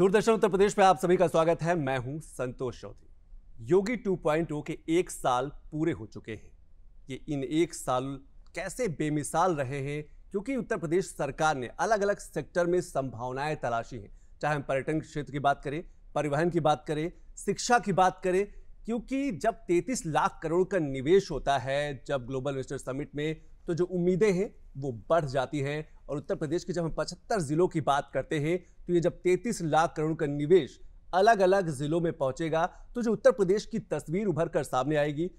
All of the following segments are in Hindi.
दूरदर्शन उत्तर प्रदेश में आप सभी का स्वागत है मैं हूं संतोष चौधरी योगी 2.0 के एक साल पूरे हो चुके हैं ये इन एक साल कैसे बेमिसाल रहे हैं क्योंकि उत्तर प्रदेश सरकार ने अलग अलग सेक्टर में संभावनाएं तलाशी हैं चाहे हम पर्यटन क्षेत्र की बात करें परिवहन की बात करें शिक्षा की बात करें क्योंकि जब 33 लाख करोड़ का निवेश होता है जब ग्लोबल इन्वेस्टर समिट में तो जो उम्मीदें हैं वो बढ़ जाती हैं और उत्तर प्रदेश के जब हम पचहत्तर जिलों की बात करते हैं तो ये जब तैतीस लाख करोड़ का निवेश अलग अलग जिलों में पहुंचेगा तो जो उत्तर प्रदेश की तस्वीर उभर कर सामने आएगी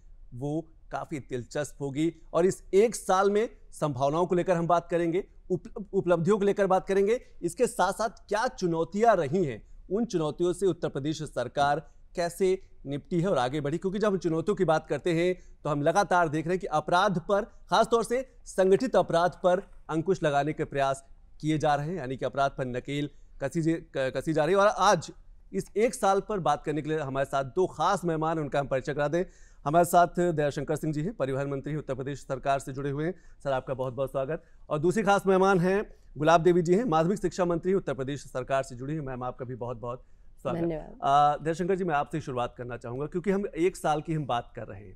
वो काफ़ी दिलचस्प होगी और इस एक साल में संभावनाओं को लेकर हम बात करेंगे उपलब्धियों को लेकर बात करेंगे इसके साथ साथ क्या चुनौतियां रही हैं उन चुनौतियों से उत्तर प्रदेश सरकार कैसे निपटी है और आगे बढ़ी क्योंकि जब हम चुनौतियों की बात करते हैं तो हम लगातार देख रहे हैं कि अपराध पर खासतौर से संगठित अपराध पर अंकुश लगाने के प्रयास किए जा रहे हैं यानी कि अपराध पर नकेल कसी कसी जा रही है और आज इस एक साल पर बात करने के लिए हमारे साथ दो खास मेहमान उनका हम परिचय करा दें हमारे साथ दयाशंकर सिंह जी हैं परिवहन मंत्री उत्तर प्रदेश सरकार से जुड़े हुए हैं सर आपका बहुत बहुत स्वागत और दूसरी खास मेहमान हैं गुलाब देवी जी हैं माध्यमिक शिक्षा मंत्री उत्तर प्रदेश सरकार से जुड़ी हैं मैम आपका भी बहुत बहुत धन्यवाद जयशंकर जी मैं आपसे शुरुआत करना चाहूंगा क्योंकि हम एक साल की हम बात कर रहे हैं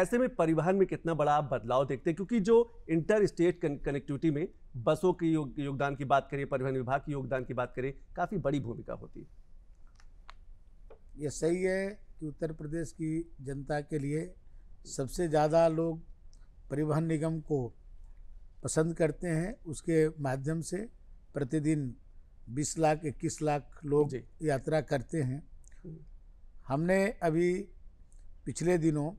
ऐसे में परिवहन में कितना बड़ा आप बदलाव देखते हैं क्योंकि जो इंटर स्टेट कनेक्टिविटी में बसों के योगदान की बात करें परिवहन विभाग की योगदान की बात करें काफ़ी बड़ी भूमिका होती है ये सही है कि उत्तर प्रदेश की जनता के लिए सबसे ज़्यादा लोग परिवहन निगम को पसंद करते हैं उसके माध्यम से प्रतिदिन बीस लाख इक्कीस लाख लोग यात्रा करते हैं हम्म। हमने अभी पिछले दिनों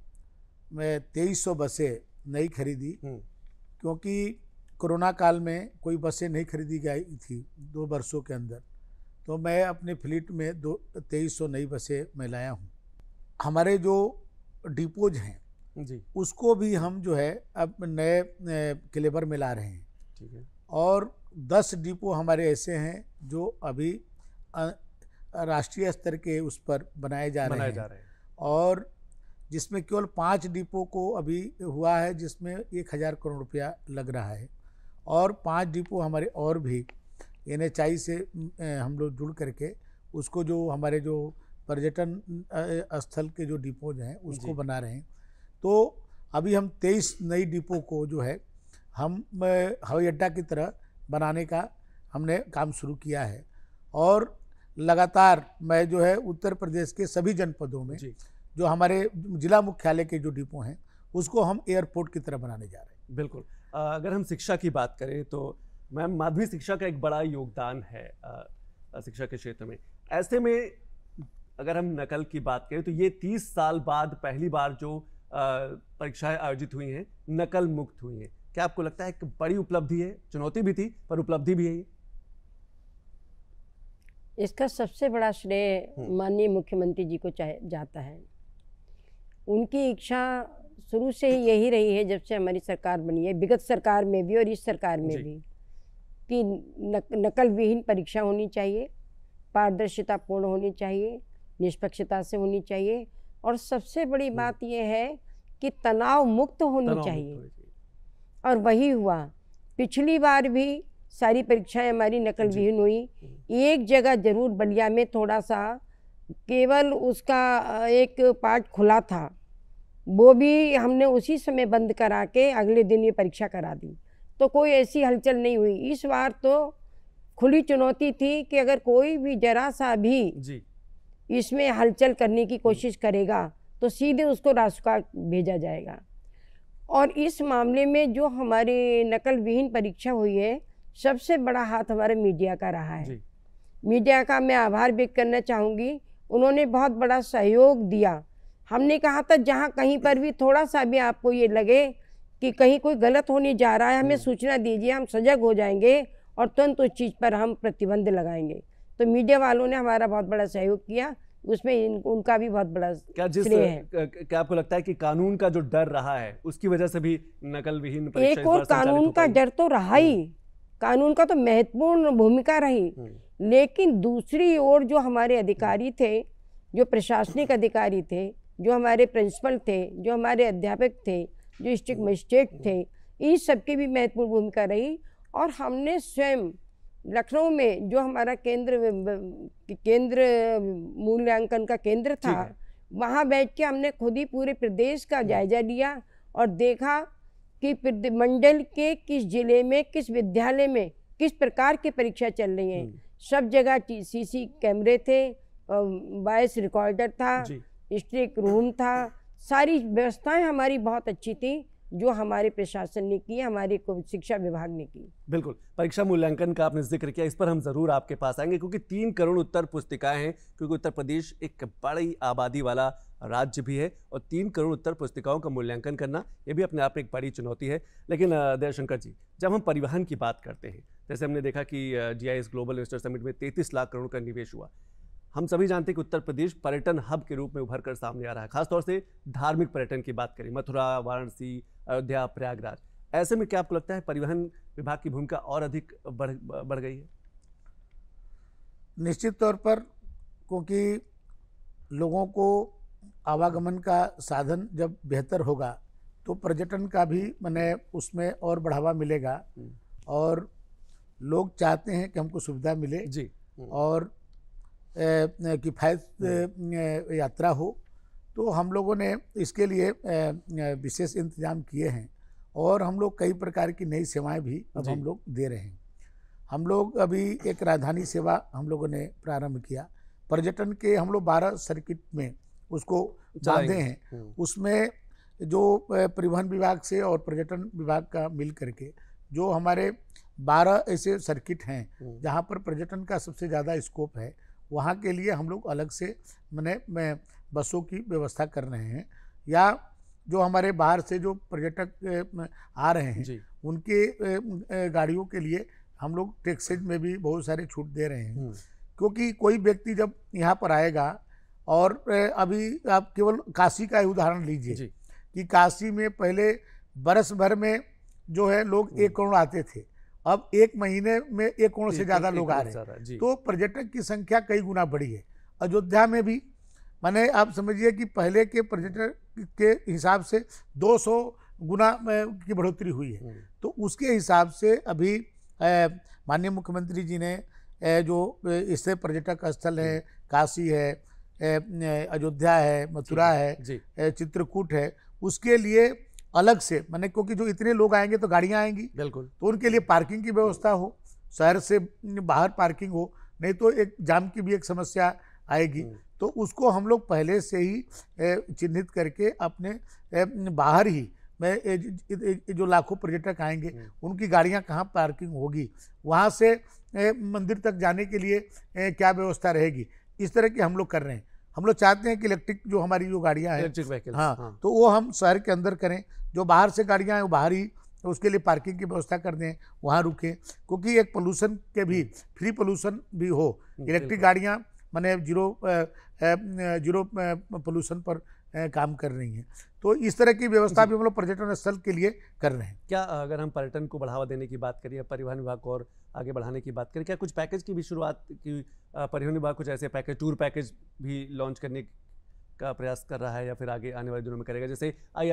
में तेईस सौ बसें नई खरीदी हम्म। क्योंकि कोरोना काल में कोई बसें नहीं खरीदी गई थी दो वर्षों के अंदर तो मैं अपने फ्लीट में दो तेईस सौ नई बसें मैं लाया हूँ हमारे जो डिपोज हैं जी उसको भी हम जो है अब नए क्लेबर में ला रहे हैं ठीक है और दस डिपो हमारे ऐसे हैं जो अभी राष्ट्रीय स्तर के उस पर बनाए जा रहे हैं जा रहे हैं और जिसमें केवल पाँच डिपो को अभी हुआ है जिसमें एक हज़ार करोड़ रुपया लग रहा है और पाँच डिपो हमारे और भी एन से हम लोग जुड़ करके उसको जो हमारे जो पर्यटन स्थल के जो डिपोज हैं उसको बना रहे हैं तो अभी हम तेईस नई डिपो को जो है हम हवाई अड्डा की तरह बनाने का हमने काम शुरू किया है और लगातार मैं जो है उत्तर प्रदेश के सभी जनपदों में जो हमारे जिला मुख्यालय के जो डिपो हैं उसको हम एयरपोर्ट की तरह बनाने जा रहे हैं बिल्कुल अगर हम शिक्षा की बात करें तो मैम माध्यमिक शिक्षा का एक बड़ा योगदान है शिक्षा के क्षेत्र में ऐसे में अगर हम नकल की बात करें तो ये तीस साल बाद पहली बार जो परीक्षाएं आयोजित हुई हैं नकल मुक्त हुई हैं क्या आपको लगता है कि बड़ी उपलब्धि है चुनौती भी थी पर उपलब्धि भी है ये इसका सबसे बड़ा श्रेय हम्म। माननीय मुख्यमंत्री जी को चाहे जाता है उनकी इच्छा शुरू से ही यही रही है जब से हमारी सरकार बनी है विगत सरकार में भी और इस सरकार में भी कि नक, नकल विहीन परीक्षा होनी चाहिए पारदर्शिता पूर्ण होनी चाहिए निष्पक्षता से होनी चाहिए और सबसे बड़ी हम्म। बात यह है कि तनाव मुक्त होनी तनाव चाहिए और वही हुआ पिछली बार भी सारी परीक्षाएं हमारी नकल विहीन हुई एक जगह जरूर बलिया में थोड़ा सा केवल उसका एक पार्ट खुला था वो भी हमने उसी समय बंद करा के अगले दिन ये परीक्षा करा दी तो कोई ऐसी हलचल नहीं हुई इस बार तो खुली चुनौती थी कि अगर कोई भी जरा सा भी इसमें हलचल करने की कोशिश करेगा तो सीधे उसको रास्ता भेजा जाएगा और इस मामले में जो हमारी नकल विहीन परीक्षा हुई है सबसे बड़ा हाथ हमारे मीडिया का रहा है मीडिया का मैं आभार व्यक्त करना चाहूँगी उन्होंने बहुत बड़ा सहयोग दिया हमने कहा था जहाँ कहीं पर भी थोड़ा सा भी आपको ये लगे कि कहीं कोई गलत होने जा रहा है हमें हम्म। सूचना दीजिए हम सजग हो जाएंगे और तुरंत उस चीज़ पर हम प्रतिबंध लगाएंगे तो मीडिया वालों ने हमारा बहुत बड़ा सहयोग किया उसमें इन, उनका भी बहुत बड़ा क्या जिस है। क्या आपको लगता है कि कानून का जो डर रहा है उसकी वजह से भी नकल विहीन एक और कानून का डर तो रहा ही हम्म। कानून का तो महत्वपूर्ण भूमिका रही हम्म। लेकिन दूसरी ओर जो हमारे अधिकारी थे जो प्रशासनिक अधिकारी थे जो हमारे प्रिंसिपल थे जो हमारे अध्यापक थे जो डिस्ट्रिक्ट मजिस्ट्रेट थे इन सबकी भी महत्वपूर्ण भूमिका रही और हमने स्वयं लखनऊ में जो हमारा केंद्र केंद्र मूल्यांकन का केंद्र था वहाँ बैठ के हमने खुद ही पूरे प्रदेश का हम्म। जायजा लिया और देखा कि मंडल के किस जिले में किस विद्यालय में किस प्रकार की परीक्षा चल रही है हम्म। सब जगह सीसी कैमरे थे वॉयस रिकॉर्डर था स्ट्रिक रूम था सारी व्यवस्थाएं हमारी बहुत अच्छी थी जो हमारे प्रशासन ने की हमारे शिक्षा विभाग ने की बिल्कुल परीक्षा मूल्यांकन का आपने जिक्र किया इस पर हम ज़रूर आपके पास आएंगे क्योंकि तीन करोड़ उत्तर पुस्तिकाएं हैं क्योंकि उत्तर प्रदेश एक बड़ी आबादी वाला राज्य भी है और तीन करोड़ उत्तर पुस्तिकाओं का मूल्यांकन करना ये भी अपने आप में एक बड़ी चुनौती है लेकिन दयाशंकर जी जब हम परिवहन की बात करते हैं जैसे हमने देखा कि जी ग्लोबल इन्वेस्टर समिट में तैंतीस लाख करोड़ का निवेश हुआ हम सभी जानते हैं कि उत्तर प्रदेश पर्यटन हब के रूप में उभर कर सामने आ रहा है खासतौर से धार्मिक पर्यटन की बात करें मथुरा वाराणसी अयोध्या प्रयागराज ऐसे में क्या आपको लगता है परिवहन विभाग की भूमिका और अधिक बढ़ बढ़ गई है निश्चित तौर पर क्योंकि लोगों को आवागमन का साधन जब बेहतर होगा तो पर्यटन का भी मैंने उसमें और बढ़ावा मिलेगा हम्म। और लोग चाहते हैं कि हमको सुविधा मिले जी और किफ़ायत हम्म। यात्रा हो तो हम लोगों ने इसके लिए विशेष इंतजाम किए हैं और हम लोग कई प्रकार की नई सेवाएं भी अब हम लोग दे रहे हैं हम लोग अभी एक राजधानी सेवा हम लोगों ने प्रारंभ किया पर्यटन के हम लोग बारह सर्किट में उसको बांधे हैं हम्म। उसमें जो परिवहन विभाग से और पर्यटन विभाग का मिल करके जो हमारे बारह ऐसे सर्किट हैं हम्म। जहाँ पर पर्यटन का सबसे ज़्यादा स्कोप है वहाँ के लिए हम लोग अलग से मैंने बसों की व्यवस्था कर रहे हैं या जो हमारे बाहर से जो पर्यटक आ रहे हैं उनके गाड़ियों के लिए हम लोग टैक्सेज में भी बहुत सारे छूट दे रहे हैं हम्म। क्योंकि कोई व्यक्ति जब यहाँ पर आएगा और अभी आप केवल काशी का ही उदाहरण लीजिए कि काशी में पहले बरस भर में जो है लोग एक हम्म। करोड़ आते थे अब एक महीने में एक करोड़ से ज़्यादा लोग आ रहे हैं तो पर्यटक की संख्या कई गुना बढ़ी है अयोध्या में भी माने आप समझिए कि पहले के पर्यटन के हिसाब से 200 गुना की बढ़ोतरी हुई है तो उसके हिसाब से अभी माननीय मुख्यमंत्री जी ने जो इससे पर्यटक स्थल है काशी है अयोध्या है मथुरा है चित्रकूट है उसके लिए अलग से मैंने क्योंकि जो इतने लोग आएंगे तो गाड़ियाँ आएंगी बिल्कुल तो उनके लिए पार्किंग की व्यवस्था हो शहर से बाहर पार्किंग हो नहीं तो एक जाम की भी एक समस्या आएगी तो उसको हम लोग पहले से ही चिन्हित करके अपने बाहर ही मैं जो लाखों पर्यटक आएंगे हम्म। उनकी गाड़ियां कहाँ पार्किंग होगी वहाँ से मंदिर तक जाने के लिए क्या व्यवस्था रहेगी इस तरह की हम लोग कर रहे हैं हम लोग चाहते हैं कि इलेक्ट्रिक जो हमारी जो गाड़ियाँ हैं इलेक्ट्रिक हाँ, हाँ तो वो हम शहर के अंदर करें जो बाहर से गाड़ियाँ हैं वो बाहर ही तो उसके लिए पार्किंग की व्यवस्था कर दें वहाँ रुकें क्योंकि एक पोल्यूशन के भी हम्म। फ्री पोल्यूशन भी हो हम्म, इलेक्ट्रिक गाड़ियाँ मैंने जीरो जीरो पोल्यूशन पर काम कर रही हैं तो इस तरह की व्यवस्था भी हम लोग पर्यटन स्थल के लिए कर रहे हैं क्या अगर हम पर्यटन को बढ़ावा देने की बात करें परिवहन विभाग को और आगे बढ़ाने की बात करें क्या कुछ पैकेज की भी शुरुआत की परिवहन विभाग कुछ ऐसे पैकेज टूर पैकेज भी लॉन्च करने का प्रयास कर रहा है या फिर आगे आने वाले दिनों में करेगा जैसे आई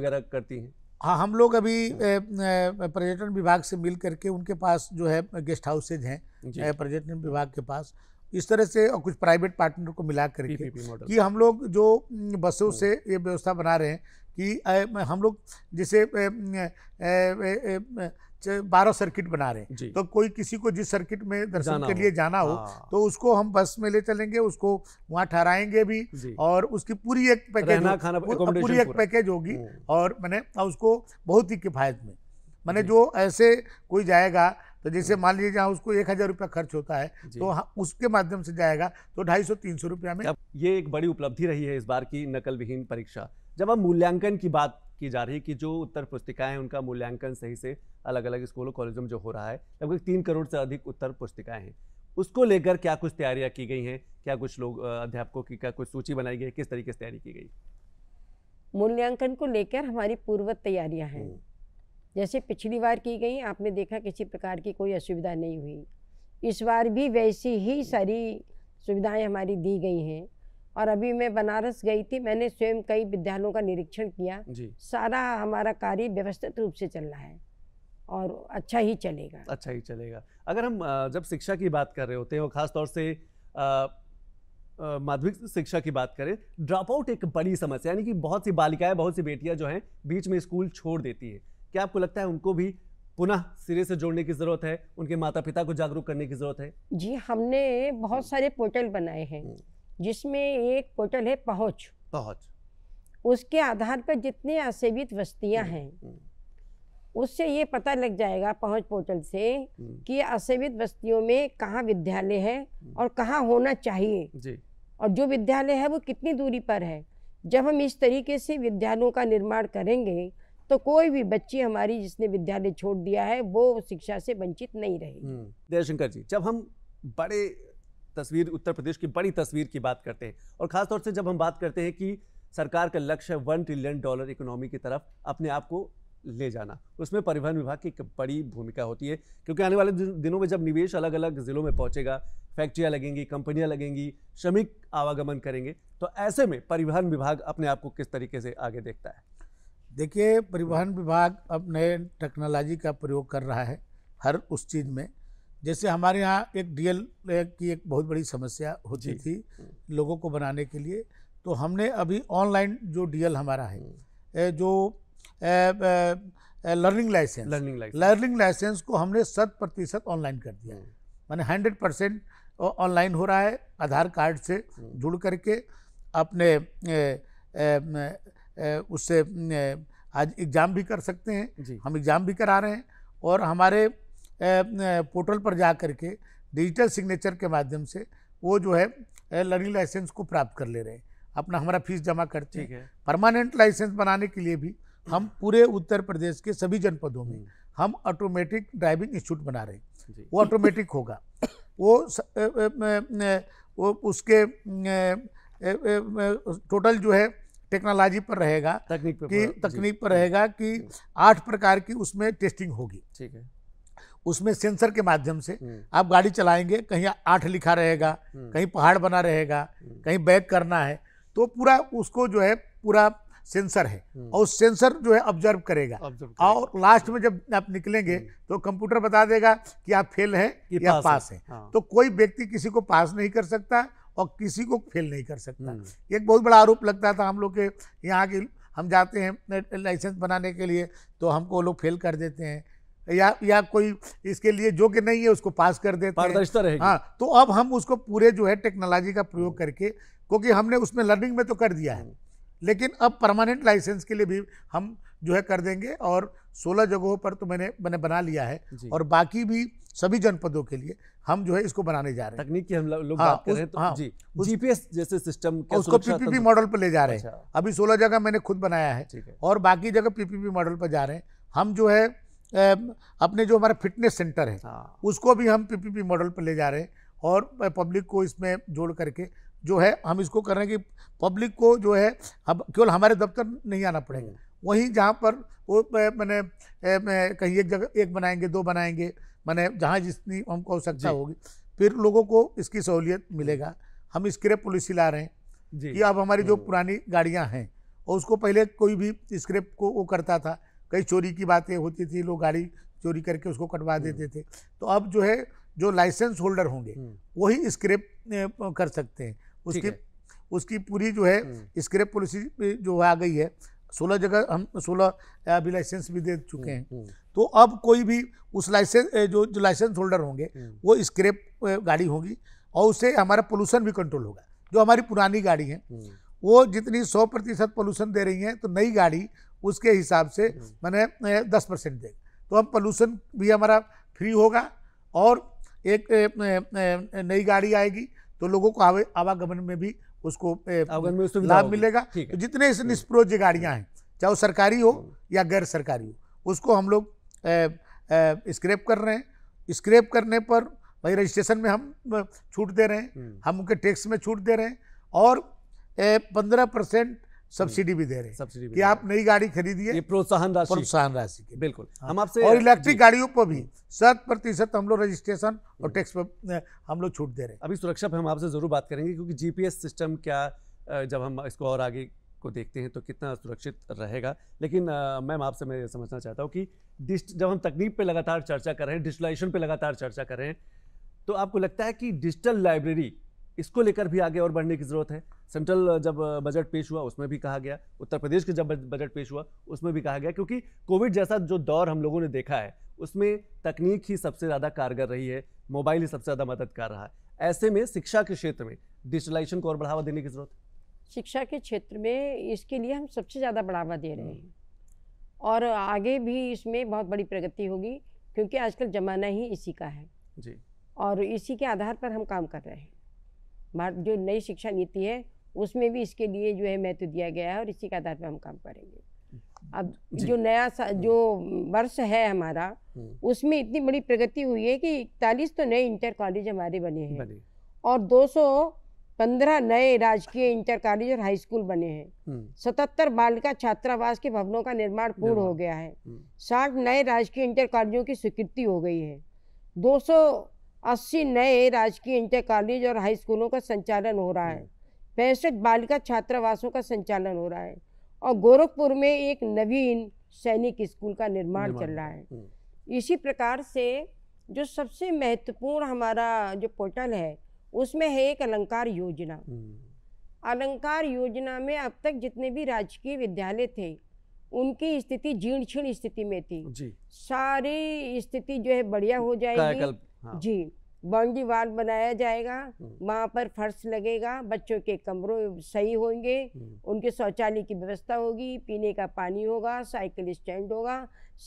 वगैरह करती हैं हाँ हम लोग अभी पर्यटन विभाग से मिल करके उनके पास जो है गेस्ट हाउसेज हैं पर्यटन विभाग के पास इस तरह से और कुछ प्राइवेट पार्टनर को मिला करके कि हम लोग जो बसों से हम्म। ये व्यवस्था बना रहे हैं कि हम लोग जैसे बारह सर्किट बना रहे हैं तो कोई किसी को जिस सर्किट में दर्शन के लिए जाना हो हाँ। तो उसको हम बस में ले चलेंगे उसको वहाँ ठहराएंगे भी और उसकी पूरी एक पैकेज पूरी एक पैकेज होगी हम्म। और मैंने उसको बहुत ही किफायत में मैंने जो ऐसे कोई जाएगा तो जैसे मान लीजिए जहाँ उसको एक हज़ार रुपया खर्च होता है तो उसके माध्यम से जाएगा तो ढाई सौ तीन सौ रुपया में ये एक बड़ी उपलब्धि रही है इस बार की नकल विहीन परीक्षा जब हम मूल्यांकन की बात की जा रही है कि जो उत्तर पुस्तिकाएं हैं उनका मूल्यांकन सही से अलग अलग स्कूलों कॉलेजों में जो हो रहा है लगभग तीन करोड़ से अधिक उत्तर पुस्तिकाएं हैं उसको लेकर क्या कुछ तैयारियां की गई हैं क्या कुछ लोग अध्यापकों की क्या कुछ सूची बनाई गई है किस तरीके से तैयारी की गई मूल्यांकन को लेकर हमारी पूर्व तैयारियां हैं हम्म। जैसे पिछली बार की गई आपने देखा किसी प्रकार की कोई असुविधा नहीं हुई इस बार भी वैसी ही सारी सुविधाएं हमारी दी गई हैं और अभी मैं बनारस गई थी मैंने स्वयं कई विद्यालयों का निरीक्षण किया सारा हमारा कार्य व्यवस्थित रूप से चल रहा है और अच्छा ही चलेगा अच्छा ही चलेगा अगर हम जब शिक्षा की बात कर रहे होते हैं और ख़ासतौर से माध्यमिक शिक्षा की बात करें ड्रॉप आउट एक बड़ी समस्या यानी कि बहुत सी बालिकाएं बहुत सी बेटियां जो हैं बीच में स्कूल छोड़ देती है क्या आपको लगता है उनको भी पुनः सिरे से जोड़ने की ज़रूरत है उनके माता पिता को जागरूक करने की ज़रूरत है जी हमने बहुत हम्म। सारे पोर्टल बनाए हैं हम्म। जिसमें एक पोर्टल है पहुंच पहुंच उसके आधार पर जितने असेवित बस्तियां हम्म, हैं उससे ये पता लग जाएगा पहुंच पोर्टल से कि असेवित बस्तियों में कहाँ विद्यालय है और कहाँ होना चाहिए जी। और जो विद्यालय है वो कितनी दूरी पर है जब हम इस तरीके से विद्यालयों का निर्माण करेंगे तो कोई भी बच्ची हमारी जिसने विद्यालय छोड़ दिया है वो शिक्षा से वंचित नहीं रहेगी हम्म, जयशंकर जी जब हम बड़े तस्वीर उत्तर प्रदेश की बड़ी तस्वीर की बात करते हैं और ख़ासतौर से जब हम बात करते हैं कि सरकार का लक्ष्य है वन ट्रिलियन डॉलर इकोनॉमी की तरफ अपने आप को ले जाना उसमें परिवहन विभाग की एक बड़ी भूमिका होती है क्योंकि आने वाले दिनों में जब निवेश अलग अलग ज़िलों में पहुंचेगा फैक्ट्रियां लगेंगी कंपनियां लगेंगी श्रमिक आवागमन करेंगे तो ऐसे में परिवहन विभाग अपने आप को किस तरीके से आगे देखता है देखिए परिवहन विभाग अब नए टेक्नोलॉजी का प्रयोग कर रहा है हर उस चीज़ में जैसे हमारे यहाँ एक डीएल की एक बहुत बड़ी समस्या होती थी लोगों को बनाने के लिए तो हमने अभी ऑनलाइन जो डीएल हमारा है हम्म। जो learning licence learning licence learning licence को हमने शत प्रतिशत ऑनलाइन कर दिया है मैंने हम्म। हंड्रेड परसेंट ऑनलाइन हो रहा है आधार कार्ड से हम्म। जुड़ करके अपने ए, ए, ए, उससे आज एग्ज़ाम भी कर सकते हैं हम एग्ज़ाम भी करा रहे हैं और हमारे पोर्टल पर जा कर के डिजिटल सिग्नेचर के माध्यम से वो जो है लर्निंग लाइसेंस को प्राप्त कर ले रहे हैं अपना हमारा फीस जमा करते हैं परमानेंट लाइसेंस बनाने के लिए भी हम हम्म। पूरे उत्तर प्रदेश के सभी जनपदों में हम्म। हम ऑटोमेटिक ड्राइविंग इंस्टीट्यूट बना रहे हैं वो ऑटोमेटिक होगा वो वो उसके टोटल जो है टेक्नोलॉजी पर रहेगा तकनीक पर तकनीक पर रहेगा कि आठ प्रकार की उसमें टेस्टिंग होगी ठीक है उसमें सेंसर के माध्यम से हम्म। आप गाड़ी चलाएंगे कहीं आठ लिखा रहेगा हम्म। कहीं पहाड़ बना रहेगा हम्म। कहीं बैक करना है तो पूरा उसको जो है पूरा सेंसर है और सेंसर जो है ऑब्जर्व करेगा, करेगा और लास्ट में जब आप निकलेंगे तो कंप्यूटर बता देगा कि आप फेल हैं या पास, पास हैं है। हाँ। तो कोई व्यक्ति किसी को पास नहीं कर सकता और किसी को फेल नहीं कर सकता हम्म। एक बहुत बड़ा आरोप लगता था हम लोग के यहाँ के हम जाते हैं लाइसेंस बनाने के लिए तो हमको लोग फेल कर देते हैं या या कोई इसके लिए जो कि नहीं है उसको पास कर देते पारदर्शिता रहेगी हाँ तो अब हम उसको पूरे जो है टेक्नोलॉजी का प्रयोग हम्म। करके क्योंकि हमने उसमें लर्निंग में तो कर दिया है हम्म। लेकिन अब परमानेंट लाइसेंस के लिए भी हम जो है कर देंगे और 16 जगहों पर तो मैंने मैंने बना लिया है और बाकी भी सभी जनपदों के लिए हम जो है इसको बनाने जा रहे हैं तकनीक की हम लोग हाँ, बात कर रहे हैं तो हाँ, जी जीपीएस जैसे सिस्टम उसको पीपीपी मॉडल पर ले जा रहे हैं अच्छा। अभी 16 जगह मैंने खुद बनाया है और बाकी जगह पीपीपी मॉडल पर जा रहे हैं हम जो है अपने जो हमारा फिटनेस सेंटर है उसको भी हम पीपीपी मॉडल पर ले जा रहे हैं और पब्लिक को इसमें जोड़ करके जो है हम इसको कर रहे हैं कि पब्लिक को जो है अब केवल हमारे दफ्तर नहीं आना पड़ेगा हम्म। वहीं जहाँ पर वो मैंने कहीं एक जगह एक बनाएंगे दो बनाएंगे मैंने जहाँ जितनी हमको आवश्यकता होगी फिर लोगों को इसकी सहूलियत मिलेगा हम इसके लिए पॉलिसी ला रहे हैं कि अब हमारी जो पुरानी गाड़ियाँ हैं और उसको पहले कोई भी स्क्रेप को वो करता था कई चोरी की बातें होती थी लोग गाड़ी चोरी करके उसको कटवा हम्म। देते थे तो अब जो है जो लाइसेंस होल्डर होंगे हम्म। वही स्क्रेप कर सकते हैं उसकी उसकी पूरी जो है स्क्रेप हम्म। पॉलिसी जो आ गई है सोलह जगह हम सोलह अभी लाइसेंस भी दे चुके हैं हम्म, हम्म। तो अब कोई भी उस लाइसेंस जो जो लाइसेंस होल्डर होंगे हम्म। वो स्क्रैप गाड़ी होगी और उससे हमारा पोल्यूशन भी कंट्रोल होगा जो हमारी पुरानी गाड़ी है वो जितनी सौ प्रतिशत पोल्यूशन दे रही है तो नई गाड़ी उसके हिसाब से मैंने दस परसेंट देगा तो हम पोल्यूशन भी हमारा फ्री होगा और एक नई गाड़ी आएगी तो लोगों को आवागमन में भी उसको लाभ मिलेगा जितने इस निष्प्रोज गाड़ियाँ हैं चाहे वो सरकारी हो या गैर सरकारी हो उसको हम लोग स्क्रैप कर रहे हैं स्क्रैप करने पर भाई रजिस्ट्रेशन में हम छूट दे रहे हैं हम्म। हम उनके टैक्स में छूट दे रहे हैं और पंद्रह परसेंट सब्सिडी हम्म। भी दे रहे सब्सिडी कि आप नई गाड़ी खरीदिए प्रोत्साहन राशि प्रोत्साहन राशि की बिल्कुल हम हाँ। आपसे और इलेक्ट्रिक गाड़ियों पर भी हम्म। शत प्रतिशत हम लोग रजिस्ट्रेशन और हम्म। टैक्स पर हम लोग छूट दे रहे हैं अभी सुरक्षा पर हम आपसे जरूर बात करेंगे क्योंकि जीपीएस सिस्टम क्या जब हम इसको और आगे को देखते हैं तो कितना सुरक्षित रहेगा लेकिन मैम आपसे मैं समझना चाहता हूँ कि डिस्ट जब हम तकनीक पे लगातार चर्चा कर रहे हैं डिजिटलाइजेशन पे लगातार चर्चा कर रहे हैं तो आपको लगता है कि डिजिटल लाइब्रेरी इसको लेकर भी आगे और बढ़ने की ज़रूरत है सेंट्रल जब बजट पेश हुआ उसमें भी कहा गया उत्तर प्रदेश के जब बजट पेश हुआ उसमें भी कहा गया क्योंकि कोविड जैसा जो दौर हम लोगों ने देखा है उसमें तकनीक ही सबसे ज़्यादा कारगर रही है मोबाइल ही सबसे ज़्यादा मदद कर रहा है ऐसे में शिक्षा के क्षेत्र में डिजिटलाइजेशन को और बढ़ावा देने की ज़रूरत शिक्षा के क्षेत्र में इसके लिए हम सबसे ज़्यादा बढ़ावा दे रहे हैं हम्म। और आगे भी इसमें बहुत बड़ी प्रगति होगी क्योंकि आजकल ज़माना ही इसी का है जी और इसी के आधार पर हम काम कर रहे हैं भारत जो नई शिक्षा नीति है उसमें भी इसके लिए जो है महत्व दिया गया है और इसी के आधार पर हम काम करेंगे अब जो नया हम्म। जो वर्ष है हमारा हम्म। उसमें इतनी बड़ी प्रगति हुई है कि इकतालीस तो नए इंटर कॉलेज हमारे बने हैं और 215 नए राजकीय इंटर कॉलेज और हाई स्कूल बने हैं हम्म। सतहत्तर बालिका छात्रावास के भवनों का निर्माण पूर्ण हो गया है साठ नए राजकीय इंटर कॉलेजों की स्वीकृति हो गई है 200 अस्सी नए राजकीय इंटर कॉलेज और हाई स्कूलों का संचालन हो रहा है पैंसठ बालिका छात्रावासों का संचालन हो रहा है और गोरखपुर में एक नवीन सैनिक स्कूल का निर्माण चल रहा है हम्म। इसी प्रकार से जो सबसे महत्वपूर्ण हमारा जो पोर्टल है उसमें है एक अलंकार योजना हम्म। अलंकार योजना में अब तक जितने भी राजकीय विद्यालय थे उनकी स्थिति जीर्ण छीण स्थिति में थी जी। सारी स्थिति जो है बढ़िया हो जाएगी हाँ। जी बाउंड्री वाल बनाया जाएगा हम्म। वहाँ पर फर्श लगेगा बच्चों के कमरों सही होंगे हम्म। उनके शौचालय की व्यवस्था होगी पीने का पानी होगा साइकिल स्टैंड होगा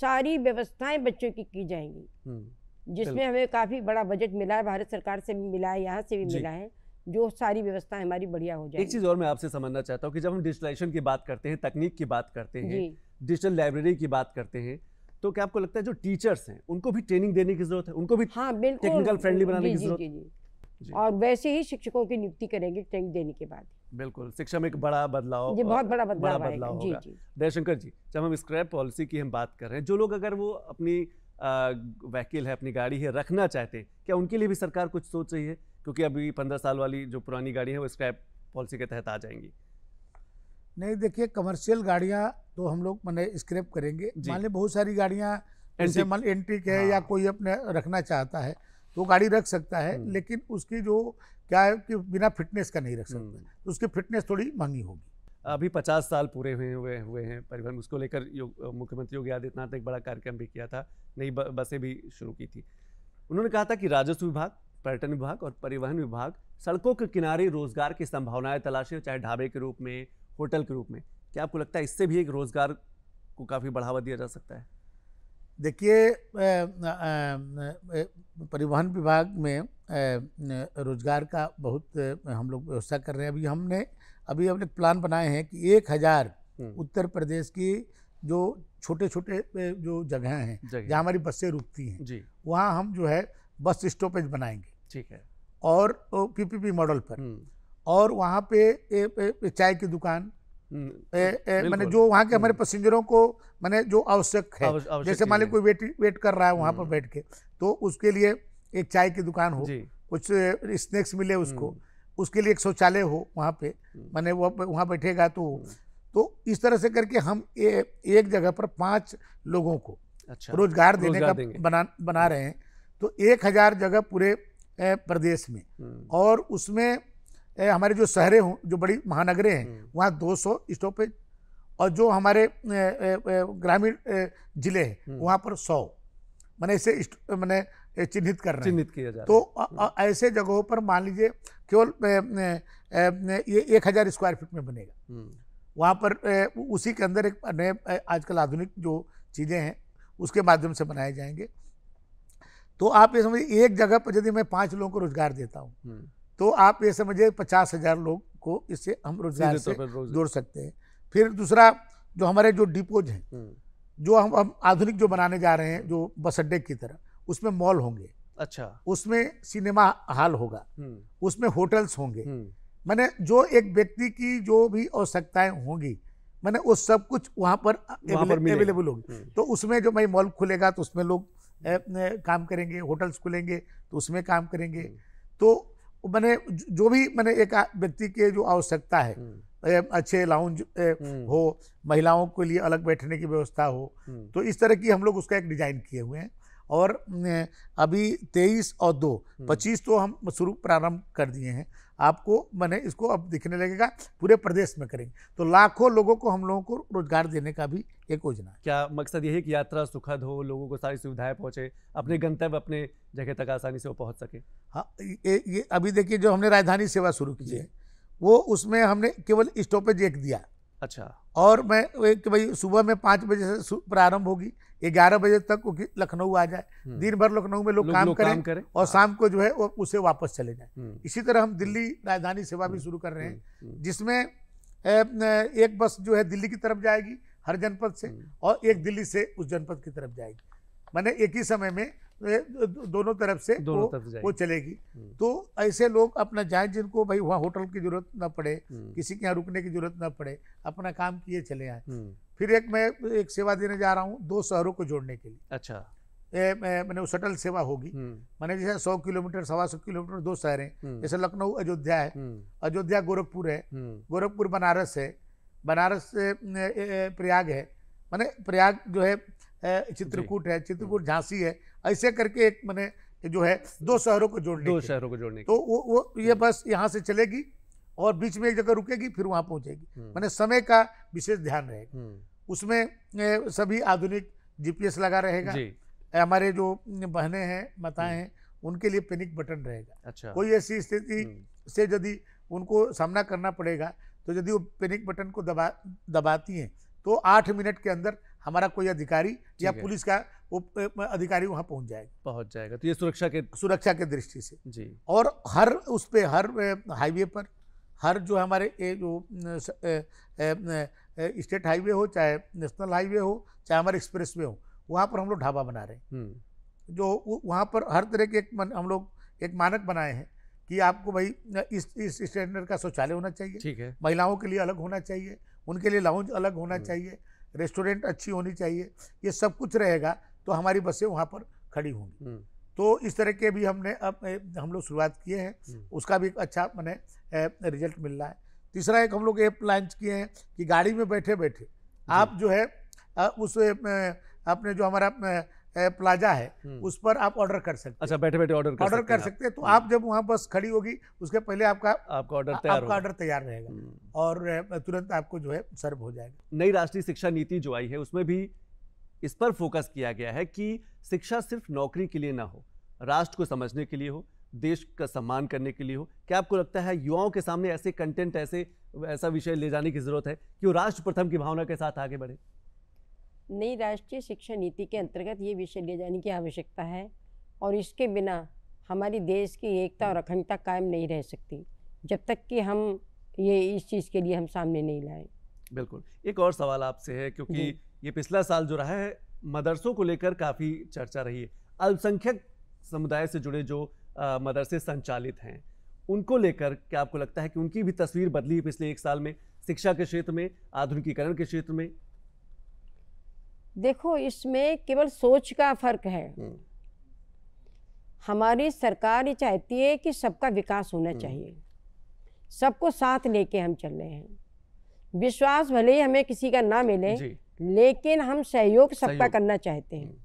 सारी व्यवस्थाएं बच्चों की की जाएंगी हम्म, जिसमें हमें काफ़ी बड़ा बजट मिला है भारत सरकार से भी मिला है यहाँ से भी मिला है जो सारी व्यवस्था हमारी बढ़िया हो जाए एक चीज़ और मैं आपसे समझना चाहता हूँ कि जब हम डिजिटलाइजेशन की बात करते हैं तकनीक की बात करते हैं डिजिटल लाइब्रेरी की बात करते हैं तो क्या आपको लगता है जो टीचर्स हैं उनको भी ट्रेनिंग देने की जरूरत है उनको भी हाँ बिल्कुल टेक्निकल फ्रेंडली बनाने की जरूरत और वैसे ही शिक्षकों की नियुक्ति करेंगे ट्रेनिंग देने के बाद बिल्कुल शिक्षा में एक बड़ा बदलाव ये बहुत बड़ा बदलाव बड़ा बदलाव होगा जयशंकर जी जब हम स्क्रैप पॉलिसी की हम बात कर रहे हैं जो लोग अगर वो अपनी वहकिल है अपनी गाड़ी है रखना चाहते हैं क्या उनके लिए भी सरकार कुछ सोच रही है क्योंकि अभी पंद्रह साल वाली जो पुरानी गाड़ी है वो स्क्रैप पॉलिसी के तहत आ जाएंगी नहीं देखिए कमर्शियल गाड़ियाँ तो हम लोग मैंने स्क्रैप करेंगे मान लें बहुत सारी गाड़ियाँ जैसे मान एंट्रिक है हाँ। या कोई अपने रखना चाहता है तो गाड़ी रख सकता है हम्म। लेकिन उसकी जो क्या है कि बिना फिटनेस का नहीं रख सकता हम्म। तो उसकी फिटनेस थोड़ी महंगी होगी अभी पचास साल पूरे हुए हुए हुए हैं परिवहन उसको लेकर यो, मुख्यमंत्री योगी आदित्यनाथ ने एक बड़ा कार्यक्रम भी किया था नई बसें भी शुरू की थी उन्होंने कहा था कि राजस्व विभाग पर्यटन विभाग और परिवहन विभाग सड़कों के किनारे रोजगार की संभावनाएं तलाशें चाहे ढाबे के रूप में होटल के रूप में क्या आपको लगता है इससे भी एक रोज़गार को काफ़ी बढ़ावा दिया जा सकता है देखिए परिवहन विभाग में रोजगार का बहुत हम लोग व्यवस्था कर रहे हैं अभी हमने अभी हमने प्लान बनाए हैं कि एक हज़ार हम्म। उत्तर प्रदेश की जो छोटे छोटे जो जगह हैं जहाँ हमारी बसें रुकती हैं वहाँ हम जो है बस स्टॉपेज बनाएंगे ठीक है और पीपीपी मॉडल पर हम्म। और वहाँ पे ए, ए, ए, चाय की दुकान हम्म, मैंने जो वहाँ के हमारे हम्म। पैसेंजरों को मैंने जो आवश्यक है आवश्यक जैसे मान ली कोई वेट वेट कर रहा है वहाँ पर हम्म। बैठ के तो उसके लिए एक चाय की दुकान हो कुछ स्नैक्स मिले उसको उसके लिए एक शौचालय हो वहाँ पे मैंने वह वहाँ बैठेगा तो तो इस तरह से करके हम ए, एक जगह पर पांच लोगों को अच्छा, रोजगार देने का बना बना रहे हैं तो एक हजार जगह पूरे प्रदेश में और उसमें हमारे जो शहरें हों जो बड़ी महानगरें हैं हम्म। वहाँ 200 स्टॉपेज और जो हमारे ग्रामीण जिले हैं हम्म। वहाँ पर 100 मैंने इसे मैंने चिन्हित करना चिन्हित किया जाए तो हम्म। ऐसे जगहों पर मान लीजिए केवल ये एक हज़ार स्क्वायर फीट में बनेगा वहाँ पर उसी के अंदर एक नए आजकल आधुनिक जो चीज़ें हैं उसके माध्यम से बनाए जाएंगे तो आप ये समझिए एक जगह पर यदि मैं पाँच लोगों को रोजगार देता हूँ तो आप ये समझिए पचास हजार लोग को इससे हम रोजगार से जोड़ सकते हैं फिर दूसरा जो हमारे जो डिपोज हैं हम्म। जो हम हम आधुनिक जो बनाने जा रहे हैं जो बस अड्डे की तरह उसमें मॉल होंगे अच्छा उसमें सिनेमा हॉल होगा हम्म। उसमें होटल्स होंगे हम्म। मैंने जो एक व्यक्ति की जो भी आवश्यकताएं होंगी मैंने वो सब कुछ वहां पर अवेलेबल होगी तो उसमें जो मैं मॉल खुलेगा तो उसमें लोग काम करेंगे होटल्स खुलेंगे तो उसमें काम करेंगे तो मैंने जो भी मैंने एक व्यक्ति के जो आवश्यकता है हम्म। अच्छे लाउंज हम्म। हो महिलाओं के लिए अलग बैठने की व्यवस्था हो हम्म। तो इस तरह की हम लोग उसका एक डिजाइन किए हुए हैं और अभी तेईस और दो पच्चीस तो हम शुरू प्रारंभ कर दिए हैं आपको मैंने इसको अब दिखने लगेगा पूरे प्रदेश में करेंगे तो लाखों लोगों को हम लोगों को रोजगार देने का भी एक योजना है क्या मकसद यही है कि यात्रा सुखद हो लोगों को सारी सुविधाएं पहुंचे अपने हम्म। गंतव्य अपने जगह तक आसानी से वो पहुँच सके हाँ ये ये अभी देखिए जो हमने राजधानी सेवा शुरू की है वो उसमें हमने केवल स्टॉपेज एक दिया अच्छा और मैं एक भाई सुबह में पाँच बजे से प्रारंभ होगी ग्यारह बजे तक वो लखनऊ आ जाए हम्म। दिन भर लखनऊ में लोग लो, काम, लो करें, काम करें और हाँ। शाम को जो है वो उसे वापस चले जाए हम्म। इसी तरह हम दिल्ली हम्म। राजधानी सेवा भी शुरू कर रहे हैं जिसमें एक बस जो है दिल्ली की तरफ जाएगी हर जनपद से और एक दिल्ली से उस जनपद की तरफ जाएगी मैंने एक ही समय में दोनों तरफ से दोनों तरफ वो चलेगी हम्म। तो ऐसे लोग अपना जाए जिनको भाई वहाँ होटल की जरूरत ना पड़े हम्म। किसी के यहाँ रुकने की जरूरत ना पड़े अपना काम किए चले आए हम्म। फिर एक मैं एक सेवा देने जा रहा हूँ दो शहरों को जोड़ने के लिए अच्छा ए, मैं, मैंने वो सटल सेवा होगी मैंने जैसे सौ किलोमीटर सवा सौ किलोमीटर दो शहर हैं जैसे लखनऊ अयोध्या है अयोध्या गोरखपुर है गोरखपुर बनारस है बनारस प्रयाग है मैंने प्रयाग जो है चित्रकूट है चित्रकूट हम्म। झांसी है ऐसे करके एक मैंने जो है दो शहरों को जोड़ने दो शहरों को जोड़ने तो वो वो ये हम्म। बस यहाँ से चलेगी और बीच में एक जगह रुकेगी फिर वहाँ पहुँचेगी हम्म। मैंने समय का विशेष ध्यान रहेगा उसमें सभी आधुनिक जीपीएस लगा रहेगा हमारे जो बहने हैं माताएं हैं उनके लिए पैनिक बटन रहेगा अच्छा कोई ऐसी स्थिति से यदि उनको सामना करना पड़ेगा तो यदि वो पैनिक बटन को दबा दबाती हैं तो आठ मिनट के अंदर हमारा कोई अधिकारी या पुलिस का वो अधिकारी वहाँ पहुँच जाएगा पहुँच जाएगा तो ये सुरक्षा के सुरक्षा के दृष्टि से जी और हर उस पर हर हाईवे पर हर जो हमारे ए, जो स्टेट हाईवे हो चाहे नेशनल हाईवे हो चाहे हमारे एक्सप्रेस वे हो वहाँ पर हम लोग ढाबा बना रहे हैं हम्म। जो वहाँ पर हर तरह के एक हम लोग एक मानक बनाए हैं कि आपको भाई इस इस स्टैंडर्ड का शौचालय होना चाहिए ठीक है महिलाओं के लिए अलग होना चाहिए उनके लिए लाउंज अलग होना हम्म। चाहिए रेस्टोरेंट अच्छी होनी चाहिए ये सब कुछ रहेगा तो हमारी बसें वहाँ पर खड़ी होंगी हम्म। तो इस तरह के भी हमने अब हम लोग शुरुआत किए हैं हम्म। उसका भी अच्छा मैंने रिजल्ट मिल रहा है तीसरा एक हम लोग ऐप लॉन्च किए हैं कि गाड़ी में बैठे बैठे आप जो है उस आपने जो हमारा प्लाजा है हम्म। उस पर आप ऑर्डर कर सकते अच्छा बैठे बैठे ऑर्डर कर ऑर्डर कर सकते हैं तो हम्म। आप जब वहाँ बस खड़ी होगी उसके पहले आपका आपका ऑर्डर तैयार आपका ऑर्डर तैयार रहेगा हम्म। और तुरंत आपको जो है सर्व हो जाएगा नई राष्ट्रीय शिक्षा नीति जो आई है उसमें भी इस पर फोकस किया गया है कि शिक्षा सिर्फ नौकरी के लिए ना हो राष्ट्र को समझने के लिए हो देश का सम्मान करने के लिए हो क्या आपको लगता है युवाओं के सामने ऐसे कंटेंट ऐसे ऐसा विषय ले जाने की जरूरत है कि वो राष्ट्र प्रथम की भावना के साथ आगे बढ़े नई राष्ट्रीय शिक्षा नीति के अंतर्गत ये विषय लिए जाने की आवश्यकता है और इसके बिना हमारी देश की एकता और अखंडता कायम नहीं रह सकती जब तक कि हम ये इस चीज़ के लिए हम सामने नहीं लाए बिल्कुल एक और सवाल आपसे है क्योंकि ये पिछला साल जो रहा है मदरसों को लेकर काफ़ी चर्चा रही है अल्पसंख्यक समुदाय से जुड़े जो मदरसे संचालित हैं उनको लेकर क्या आपको लगता है कि उनकी भी तस्वीर बदली है पिछले एक साल में शिक्षा के क्षेत्र में आधुनिकीकरण के क्षेत्र में देखो इसमें केवल सोच का फर्क है हम्म। हमारी सरकार ये चाहती है कि सबका विकास होना हम्म। चाहिए सबको साथ लेके हम चल रहे हैं विश्वास भले ही हमें किसी का ना मिले लेकिन हम सहयोग सबका करना चाहते हैं हम्म।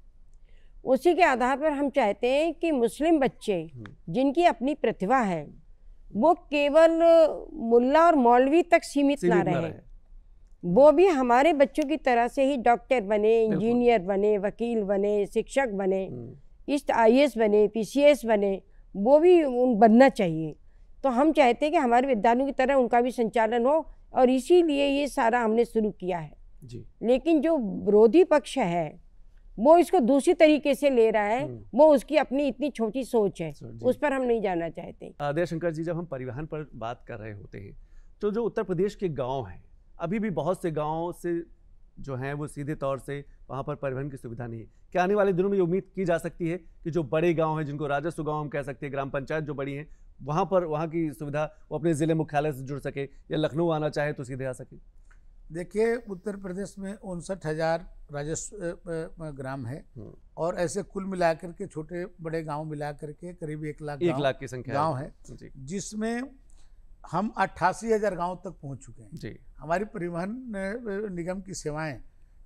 उसी के आधार पर हम चाहते हैं कि मुस्लिम बच्चे जिनकी अपनी प्रतिभा है वो केवल मुल्ला और मौलवी तक सीमित ना रहे वो भी हमारे बच्चों की तरह से ही डॉक्टर बने इंजीनियर बने वकील बने शिक्षक बने हम्म। इस आई बने पी बने वो भी उन बनना चाहिए तो हम चाहते हैं कि हमारे विद्यालयों की तरह उनका भी संचालन हो और इसीलिए ये सारा हमने शुरू किया है जी। लेकिन जो विरोधी पक्ष है वो इसको दूसरी तरीके से ले रहा है हम्म। वो उसकी अपनी इतनी छोटी सोच है उस पर हम नहीं जाना चाहते दयाशंकर जी जब हम परिवहन पर बात कर रहे होते हैं तो जो उत्तर प्रदेश के गाँव हैं अभी भी बहुत से गाँव से जो हैं वो सीधे तौर से वहाँ पर परिवहन की सुविधा नहीं है क्या आने वाले दिनों में ये उम्मीद की जा सकती है कि जो बड़े गाँव हैं जिनको राजस्व गाँव हम कह सकते हैं ग्राम पंचायत जो बड़ी हैं वहाँ पर वहाँ की सुविधा वो अपने ज़िले मुख्यालय से जुड़ सके या लखनऊ आना चाहे तो सीधे आ सके देखिए उत्तर प्रदेश में उनसठ हज़ार राजस्व ग्राम है हम्म। और ऐसे कुल मिलाकर के छोटे बड़े गांव मिलाकर के करीब एक लाख एक लाख की संख्या गांव है जिसमें हम अट्ठासी हज़ार गाँव तक पहुंच चुके हैं जी हमारी परिवहन निगम की सेवाएं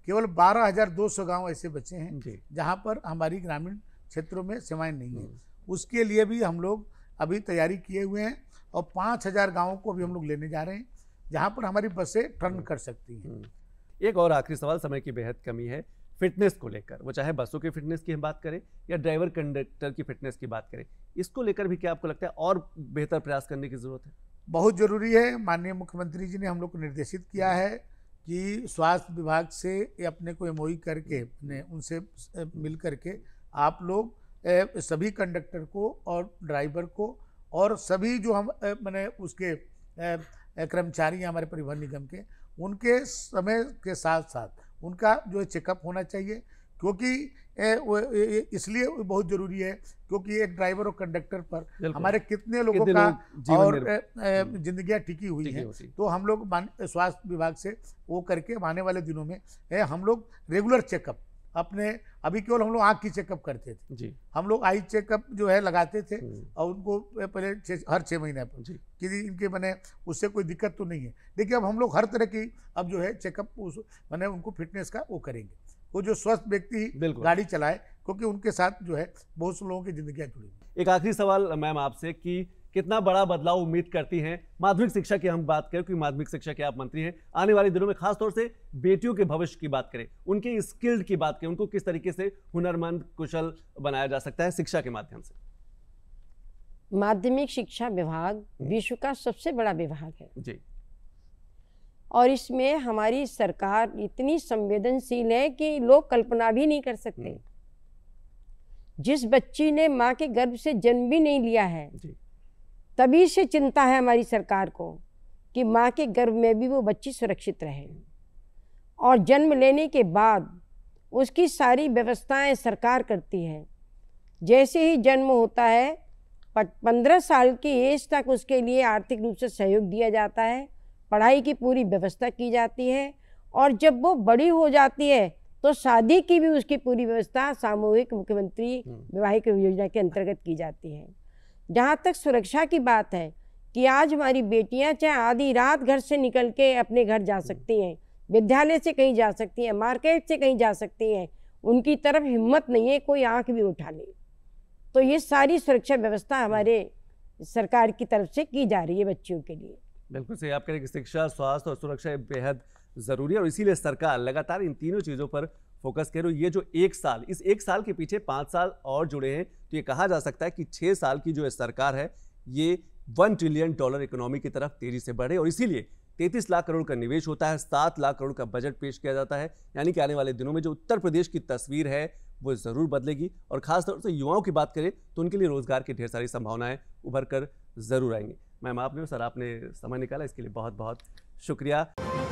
केवल 12,200 गांव ऐसे बचे हैं जहां पर हमारी ग्रामीण क्षेत्रों में सेवाएं नहीं है हम्म। उसके लिए भी हम लोग अभी तैयारी किए हुए हैं और 5,000 गांवों को भी हम लोग लेने जा रहे हैं जहां पर हमारी बसें टर्न हम्म। कर सकती हैं हम्म। एक और आखिरी सवाल समय की बेहद कमी है फिटनेस को लेकर वो चाहे बसों की फिटनेस की हम बात करें या ड्राइवर कंडक्टर की फिटनेस की बात करें इसको लेकर भी क्या आपको लगता है और बेहतर प्रयास करने की जरूरत है बहुत ज़रूरी है माननीय मुख्यमंत्री जी ने हम लोग को निर्देशित किया है कि स्वास्थ्य विभाग से अपने को एम e करके अपने उनसे मिल करके आप लोग सभी कंडक्टर को और ड्राइवर को और सभी जो हम मैंने उसके कर्मचारी हैं हमारे परिवहन निगम के उनके समय के साथ साथ उनका जो है चेकअप होना चाहिए क्योंकि इसलिए बहुत जरूरी है क्योंकि एक ड्राइवर और कंडक्टर पर हमारे कितने लोगों कितने का और हम्म। जिंदगी टिकी हुई हैं तो हम लोग स्वास्थ्य विभाग से वो करके आने वाले दिनों में हम लोग रेगुलर चेकअप अपने अभी केवल हम लोग आँख की चेकअप करते थे जी हम लोग आई चेकअप जो है लगाते थे हम्म। और उनको पहले हर छः महीने पर कि इनके मैंने उससे कोई दिक्कत तो नहीं है देखिए अब हम लोग हर तरह की अब जो है चेकअप मैंने उनको फिटनेस का वो करेंगे वो जो स्वस्थ व्यक्ति गाड़ी चलाए क्योंकि उनके साथ जो है बहुत से लोगों की जिंदगी जुड़ी हुई एक आखिरी सवाल मैम आपसे कि कितना बड़ा बदलाव उम्मीद करती हैं माध्यमिक शिक्षा की हम बात करें क्योंकि माध्यमिक शिक्षा के आप मंत्री हैं आने वाले दिनों में खासतौर से बेटियों के भविष्य की बात करें उनके स्किल्ड की बात करें उनको किस तरीके से हुनरमंद कुशल बनाया जा सकता है शिक्षा के माध्यम से माध्यमिक शिक्षा विभाग हम्म। विश्व का सबसे बड़ा विभाग है जी और इसमें हमारी सरकार इतनी संवेदनशील है कि लोग कल्पना भी नहीं कर सकते हम्म। जिस बच्ची ने माँ के गर्भ से जन्म भी नहीं लिया है तभी से चिंता है हमारी सरकार को कि माँ के गर्भ में भी वो बच्ची सुरक्षित रहे और जन्म लेने के बाद उसकी सारी व्यवस्थाएं सरकार करती है जैसे ही जन्म होता है पंद्रह साल की एज तक उसके लिए आर्थिक रूप से सहयोग दिया जाता है पढ़ाई की पूरी व्यवस्था की जाती है और जब वो बड़ी हो जाती है तो शादी की भी उसकी पूरी व्यवस्था सामूहिक मुख्यमंत्री हम्म। वैवाहिक योजना के अंतर्गत की जाती है जहाँ तक सुरक्षा की बात है कि आज हमारी बेटियाँ चाहे आधी रात घर से निकल के अपने घर जा हम्म। सकती हैं विद्यालय से कहीं जा सकती हैं मार्केट से कहीं जा सकती हैं उनकी तरफ हिम्मत नहीं है कोई आंख भी उठा ले तो ये सारी सुरक्षा व्यवस्था हमारे सरकार की तरफ से की जा रही है बच्चियों के लिए बिल्कुल सही आप कह रहे शिक्षा स्वास्थ्य और सुरक्षा बेहद ज़रूरी है और इसीलिए सरकार लगातार इन तीनों चीज़ों पर फोकस करो ये जो एक साल इस एक साल के पीछे पाँच साल और जुड़े हैं तो ये कहा जा सकता है कि छः साल की जो सरकार है ये वन ट्रिलियन डॉलर इकोनॉमी की तरफ तेज़ी से बढ़े और इसीलिए तैंतीस लाख करोड़ का निवेश होता है सात लाख करोड़ का बजट पेश किया जाता है यानी कि आने वाले दिनों में जो उत्तर प्रदेश की तस्वीर है वो ज़रूर बदलेगी और खासतौर से युवाओं की बात करें तो उनके लिए रोज़गार की ढेर सारी संभावनाएं उभर कर ज़रूर आएंगी मैं माफ सर आपने समय निकाला इसके लिए बहुत बहुत शुक्रिया